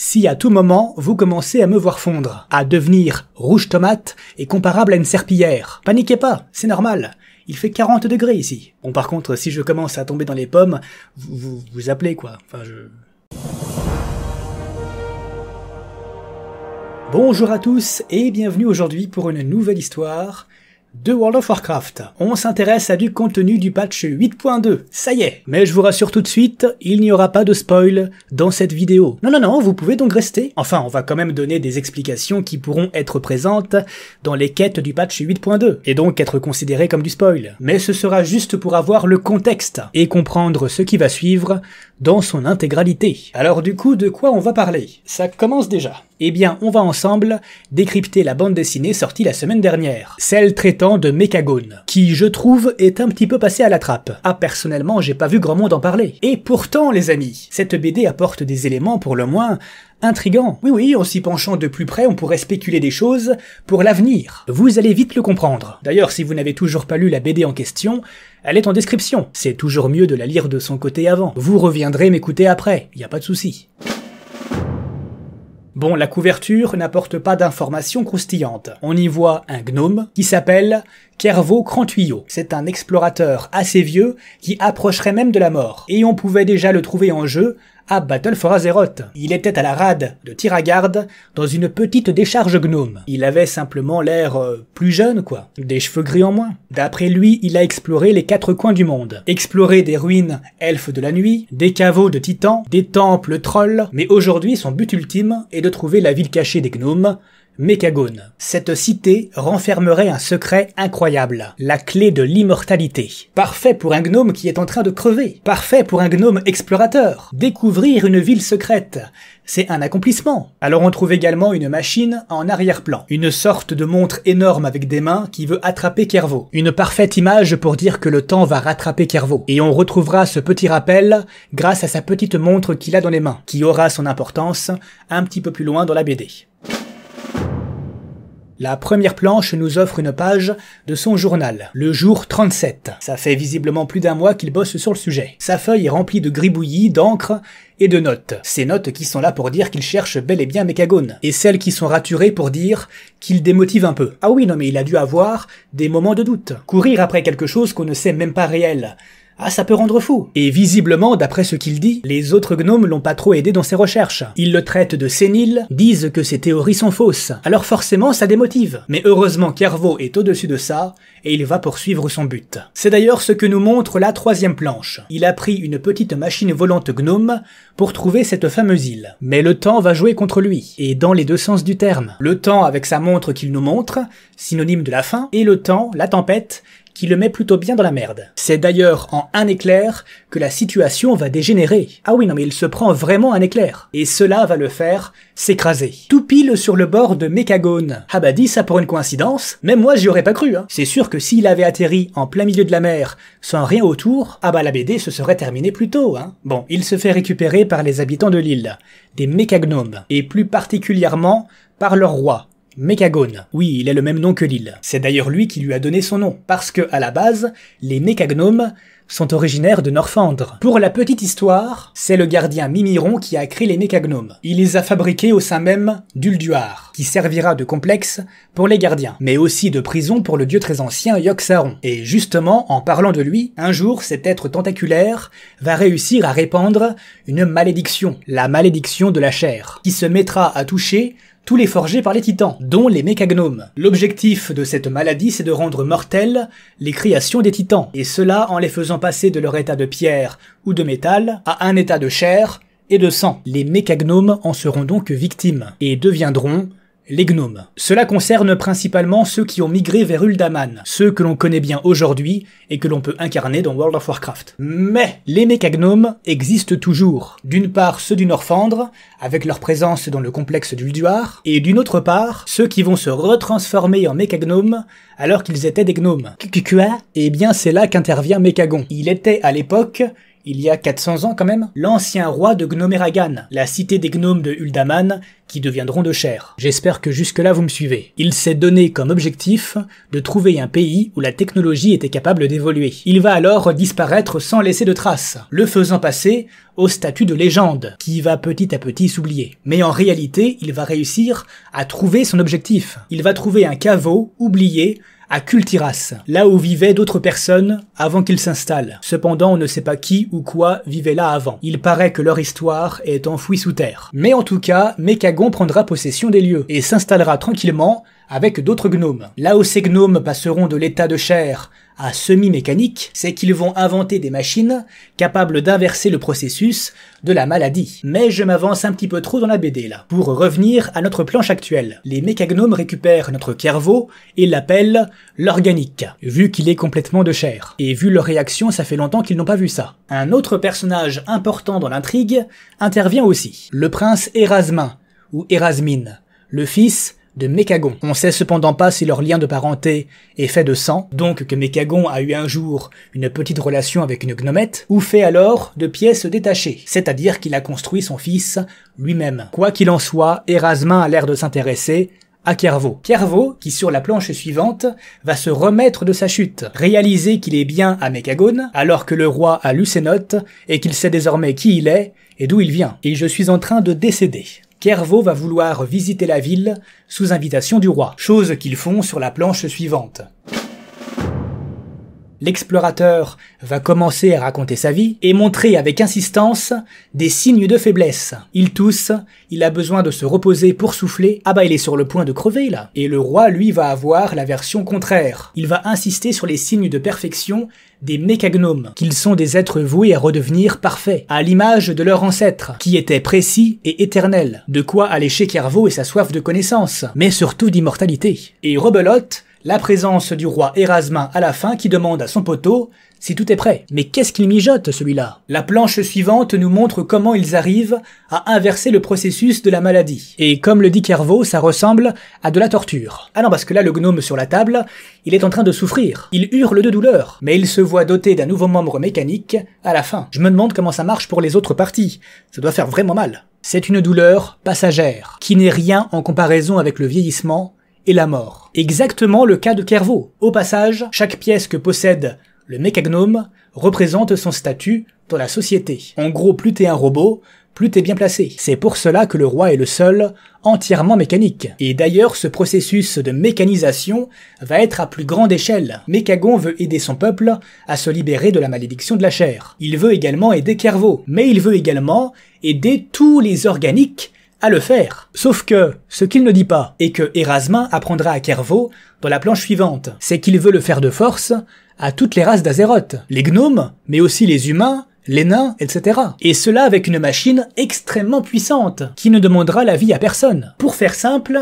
si à tout moment vous commencez à me voir fondre, à devenir rouge tomate et comparable à une serpillière. Paniquez pas, c'est normal. Il fait 40 degrés ici. Bon par contre, si je commence à tomber dans les pommes, vous vous, vous appelez quoi. Enfin je... Bonjour à tous et bienvenue aujourd'hui pour une nouvelle histoire de World of Warcraft. On s'intéresse à du contenu du patch 8.2, ça y est Mais je vous rassure tout de suite, il n'y aura pas de spoil dans cette vidéo. Non non non, vous pouvez donc rester. Enfin, on va quand même donner des explications qui pourront être présentes dans les quêtes du patch 8.2, et donc être considérées comme du spoil. Mais ce sera juste pour avoir le contexte et comprendre ce qui va suivre dans son intégralité. Alors du coup, de quoi on va parler Ça commence déjà. Eh bien, on va ensemble décrypter la bande dessinée sortie la semaine dernière, celle traitant de Mechagone, qui je trouve est un petit peu passée à la trappe. Ah personnellement, j'ai pas vu grand monde en parler. Et pourtant les amis, cette BD apporte des éléments pour le moins intrigant. Oui oui, en s'y penchant de plus près, on pourrait spéculer des choses pour l'avenir. Vous allez vite le comprendre. D'ailleurs, si vous n'avez toujours pas lu la BD en question, elle est en description. C'est toujours mieux de la lire de son côté avant. Vous reviendrez m'écouter après, y a pas de souci. Bon, la couverture n'apporte pas d'informations croustillantes. On y voit un gnome qui s'appelle Kervo Crantuyo. C'est un explorateur assez vieux qui approcherait même de la mort. Et on pouvait déjà le trouver en jeu Battle for Azeroth. Il était à la rade de Tiragarde dans une petite décharge gnome. Il avait simplement l'air euh, plus jeune quoi, des cheveux gris en moins. D'après lui, il a exploré les quatre coins du monde, exploré des ruines elfes de la nuit, des caveaux de titans, des temples trolls, mais aujourd'hui son but ultime est de trouver la ville cachée des gnomes Mécagone. Cette cité renfermerait un secret incroyable, la clé de l'immortalité. Parfait pour un gnome qui est en train de crever, parfait pour un gnome explorateur. Découvrir une ville secrète, c'est un accomplissement. Alors on trouve également une machine en arrière-plan, une sorte de montre énorme avec des mains qui veut attraper Kervo. Une parfaite image pour dire que le temps va rattraper Kervo. Et on retrouvera ce petit rappel grâce à sa petite montre qu'il a dans les mains, qui aura son importance un petit peu plus loin dans la BD. La première planche nous offre une page de son journal, le jour 37. Ça fait visiblement plus d'un mois qu'il bosse sur le sujet. Sa feuille est remplie de gribouillis, d'encre et de notes. Ces notes qui sont là pour dire qu'il cherche bel et bien Mécagone. Et celles qui sont raturées pour dire qu'il démotive un peu. Ah oui, non mais il a dû avoir des moments de doute. Courir après quelque chose qu'on ne sait même pas réel ah, ça peut rendre fou Et visiblement, d'après ce qu'il dit, les autres gnomes l'ont pas trop aidé dans ses recherches. Ils le traitent de sénile, disent que ses théories sont fausses. Alors forcément, ça démotive. Mais heureusement Kervo est au-dessus de ça, et il va poursuivre son but. C'est d'ailleurs ce que nous montre la troisième planche. Il a pris une petite machine volante gnome pour trouver cette fameuse île. Mais le temps va jouer contre lui, et dans les deux sens du terme. Le temps avec sa montre qu'il nous montre, synonyme de la fin, et le temps, la tempête, qui le met plutôt bien dans la merde. C'est d'ailleurs en un éclair que la situation va dégénérer. Ah oui, non mais il se prend vraiment un éclair. Et cela va le faire s'écraser. Tout pile sur le bord de Mécagone. Ah bah dis ça pour une coïncidence, même moi j'y aurais pas cru. Hein. C'est sûr que s'il avait atterri en plein milieu de la mer, sans rien autour, ah bah la BD se serait terminée plus tôt. Hein. Bon, il se fait récupérer par les habitants de l'île, des Mécagnomes, et plus particulièrement par leur roi, Mécagone. Oui, il est le même nom que l'île. C'est d'ailleurs lui qui lui a donné son nom, parce que, à la base, les Mécagnomes sont originaires de Norfandre. Pour la petite histoire, c'est le gardien Mimiron qui a créé les mécagnomes. Il les a fabriqués au sein même d'Ulduar, qui servira de complexe pour les gardiens, mais aussi de prison pour le dieu très ancien Yoxaron. Et justement, en parlant de lui, un jour cet être tentaculaire va réussir à répandre une malédiction, la malédiction de la chair, qui se mettra à toucher tous les forgés par les titans, dont les mécagnomes. L'objectif de cette maladie, c'est de rendre mortelles les créations des titans, et cela en les faisant passer de leur état de pierre ou de métal à un état de chair et de sang. Les mécagnomes en seront donc victimes, et deviendront les gnomes. Cela concerne principalement ceux qui ont migré vers Uldaman, ceux que l'on connaît bien aujourd'hui et que l'on peut incarner dans World of Warcraft. Mais les mécagnomes existent toujours. D'une part ceux du Norfandre, avec leur présence dans le complexe d'Ulduar, et d'une autre part ceux qui vont se retransformer en mécagnomes alors qu'ils étaient des gnomes. Quoi Eh bien c'est là qu'intervient Mecagon. Il était à l'époque il y a 400 ans quand même, l'ancien roi de Gnomeragan, la cité des gnomes de Uldaman, qui deviendront de chair. J'espère que jusque-là vous me suivez. Il s'est donné comme objectif de trouver un pays où la technologie était capable d'évoluer. Il va alors disparaître sans laisser de traces, le faisant passer au statut de légende, qui va petit à petit s'oublier. Mais en réalité, il va réussir à trouver son objectif. Il va trouver un caveau oublié à Cultiras, là où vivaient d'autres personnes avant qu'ils s'installent. Cependant, on ne sait pas qui ou quoi vivait là avant. Il paraît que leur histoire est enfouie sous terre. Mais en tout cas, Mekagon prendra possession des lieux et s'installera tranquillement avec d'autres gnomes. Là où ces gnomes passeront de l'état de chair à semi-mécanique, c'est qu'ils vont inventer des machines capables d'inverser le processus de la maladie. Mais je m'avance un petit peu trop dans la BD là. Pour revenir à notre planche actuelle, les méca-gnomes récupèrent notre cerveau et l'appellent l'organique, vu qu'il est complètement de chair. Et vu leur réaction, ça fait longtemps qu'ils n'ont pas vu ça. Un autre personnage important dans l'intrigue intervient aussi, le prince Erasmin, ou Erasmine, le fils de On sait cependant pas si leur lien de parenté est fait de sang, donc que Mécagon a eu un jour une petite relation avec une gnomette, ou fait alors de pièces détachées, c'est-à-dire qu'il a construit son fils lui-même. Quoi qu'il en soit, Erasmin a l'air de s'intéresser à Kervo. Kervo, qui sur la planche suivante, va se remettre de sa chute, réaliser qu'il est bien à Mekagon, alors que le roi a lu ses notes et qu'il sait désormais qui il est et d'où il vient. Et je suis en train de décéder. Kervo va vouloir visiter la ville sous invitation du roi, chose qu'ils font sur la planche suivante l'explorateur va commencer à raconter sa vie et montrer avec insistance des signes de faiblesse. Il tousse, il a besoin de se reposer pour souffler. Ah bah il est sur le point de crever là. Et le roi, lui, va avoir la version contraire. Il va insister sur les signes de perfection des mécagnomes, qu'ils sont des êtres voués à redevenir parfaits, à l'image de leur ancêtre qui était précis et éternel. de quoi aller chez Kervo et sa soif de connaissance, mais surtout d'immortalité. Et rebelote, la présence du roi Erasmin à la fin qui demande à son poteau si tout est prêt. Mais qu'est-ce qu'il mijote celui-là La planche suivante nous montre comment ils arrivent à inverser le processus de la maladie. Et comme le dit Kervo, ça ressemble à de la torture. Ah non, parce que là, le gnome sur la table, il est en train de souffrir. Il hurle de douleur, mais il se voit doté d'un nouveau membre mécanique à la fin. Je me demande comment ça marche pour les autres parties. Ça doit faire vraiment mal. C'est une douleur passagère, qui n'est rien en comparaison avec le vieillissement et la mort. Exactement le cas de Kervaux. Au passage, chaque pièce que possède le mécagnome représente son statut dans la société. En gros, plus t'es un robot, plus t'es bien placé. C'est pour cela que le roi est le seul entièrement mécanique. Et d'ailleurs, ce processus de mécanisation va être à plus grande échelle. Mécagon veut aider son peuple à se libérer de la malédiction de la chair. Il veut également aider Kervaux, mais il veut également aider tous les organiques à le faire. Sauf que, ce qu'il ne dit pas, et que Erasmin apprendra à Kervaux dans la planche suivante, c'est qu'il veut le faire de force à toutes les races d'Azeroth, les gnomes, mais aussi les humains, les nains, etc. Et cela avec une machine extrêmement puissante, qui ne demandera la vie à personne. Pour faire simple,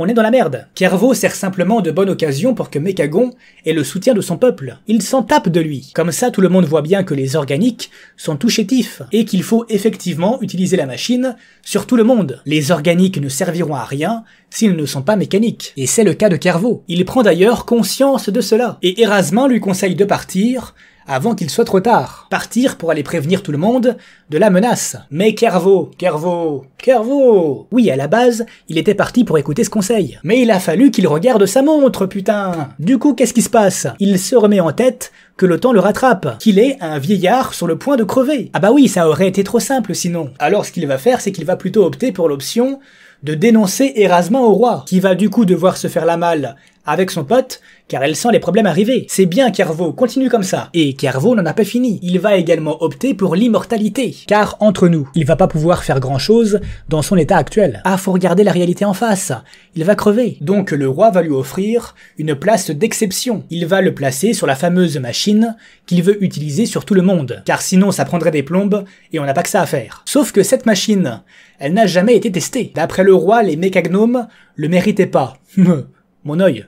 on est dans la merde. Kervo sert simplement de bonne occasion pour que Mekagon ait le soutien de son peuple. Il s'en tape de lui. Comme ça, tout le monde voit bien que les organiques sont tout chétifs et qu'il faut effectivement utiliser la machine sur tout le monde. Les organiques ne serviront à rien s'ils ne sont pas mécaniques. Et c'est le cas de Kervo. Il prend d'ailleurs conscience de cela. Et Erasmin lui conseille de partir avant qu'il soit trop tard. Partir pour aller prévenir tout le monde de la menace. Mais Kervo, Kervo, Kervo Oui, à la base, il était parti pour écouter ce conseil. Mais il a fallu qu'il regarde sa montre, putain Du coup, qu'est-ce qui se passe Il se remet en tête que le temps le rattrape, qu'il est un vieillard sur le point de crever. Ah bah oui, ça aurait été trop simple sinon. Alors ce qu'il va faire, c'est qu'il va plutôt opter pour l'option de dénoncer Erasmin au roi, qui va du coup devoir se faire la malle avec son pote, car elle sent les problèmes arriver. C'est bien Kervo, continue comme ça. Et Kervo n'en a pas fini. Il va également opter pour l'immortalité. Car entre nous, il va pas pouvoir faire grand chose dans son état actuel. Ah, faut regarder la réalité en face. Il va crever. Donc le roi va lui offrir une place d'exception. Il va le placer sur la fameuse machine qu'il veut utiliser sur tout le monde. Car sinon ça prendrait des plombes et on n'a pas que ça à faire. Sauf que cette machine, elle n'a jamais été testée. D'après le roi, les mécagnomes le méritaient pas.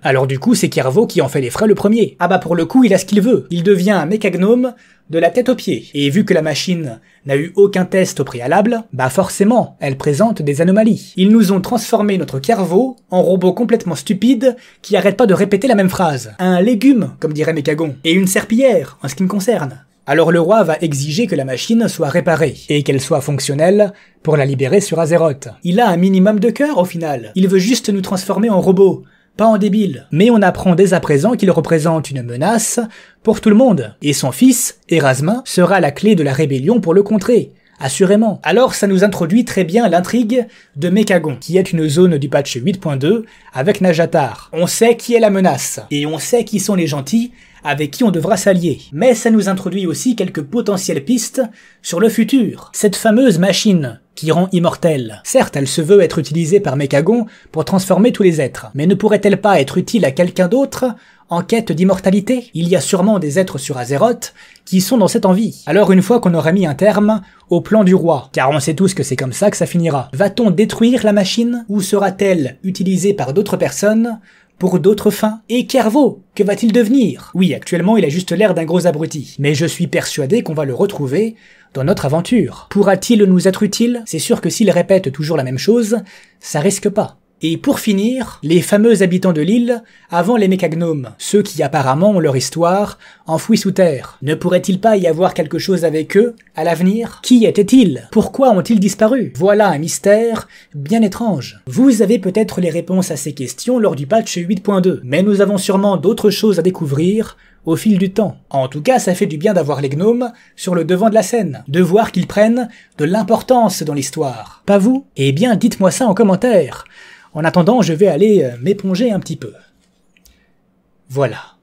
Alors du coup, c'est Kervo qui en fait les frais le premier. Ah bah pour le coup, il a ce qu'il veut. Il devient un mécagnome de la tête aux pieds. Et vu que la machine n'a eu aucun test au préalable, bah forcément, elle présente des anomalies. Ils nous ont transformé notre Kervo en robot complètement stupide qui arrête pas de répéter la même phrase. Un légume, comme dirait Mécagon. Et une serpillière, en ce qui me concerne. Alors le roi va exiger que la machine soit réparée et qu'elle soit fonctionnelle pour la libérer sur Azeroth. Il a un minimum de cœur au final. Il veut juste nous transformer en robot en débile. Mais on apprend dès à présent qu'il représente une menace pour tout le monde. Et son fils, Erasma, sera la clé de la rébellion pour le contrer. Assurément. Alors ça nous introduit très bien l'intrigue de Mekagon, qui est une zone du patch 8.2 avec Najatar. On sait qui est la menace, et on sait qui sont les gentils, avec qui on devra s'allier. Mais ça nous introduit aussi quelques potentielles pistes sur le futur. Cette fameuse machine qui rend immortelle. Certes, elle se veut être utilisée par Mekagon pour transformer tous les êtres, mais ne pourrait-elle pas être utile à quelqu'un d'autre en quête d'immortalité Il y a sûrement des êtres sur Azeroth qui sont dans cette envie. Alors une fois qu'on aura mis un terme au plan du roi, car on sait tous que c'est comme ça que ça finira, va-t-on détruire la machine ou sera-t-elle utilisée par d'autres personnes pour d'autres fins Et Kervo, que va-t-il devenir Oui, actuellement, il a juste l'air d'un gros abruti, mais je suis persuadé qu'on va le retrouver dans notre aventure. Pourra-t-il nous être utile C'est sûr que s'il répète toujours la même chose, ça risque pas. Et pour finir, les fameux habitants de l'île avant les mécagnomes, ceux qui apparemment ont leur histoire enfouie sous terre. Ne pourrait-il pas y avoir quelque chose avec eux à l'avenir Qui étaient-ils Pourquoi ont-ils disparu Voilà un mystère bien étrange. Vous avez peut-être les réponses à ces questions lors du patch 8.2, mais nous avons sûrement d'autres choses à découvrir au fil du temps. En tout cas, ça fait du bien d'avoir les gnomes sur le devant de la scène, de voir qu'ils prennent de l'importance dans l'histoire. Pas vous Eh bien, dites-moi ça en commentaire. En attendant, je vais aller euh, m'éponger un petit peu. Voilà.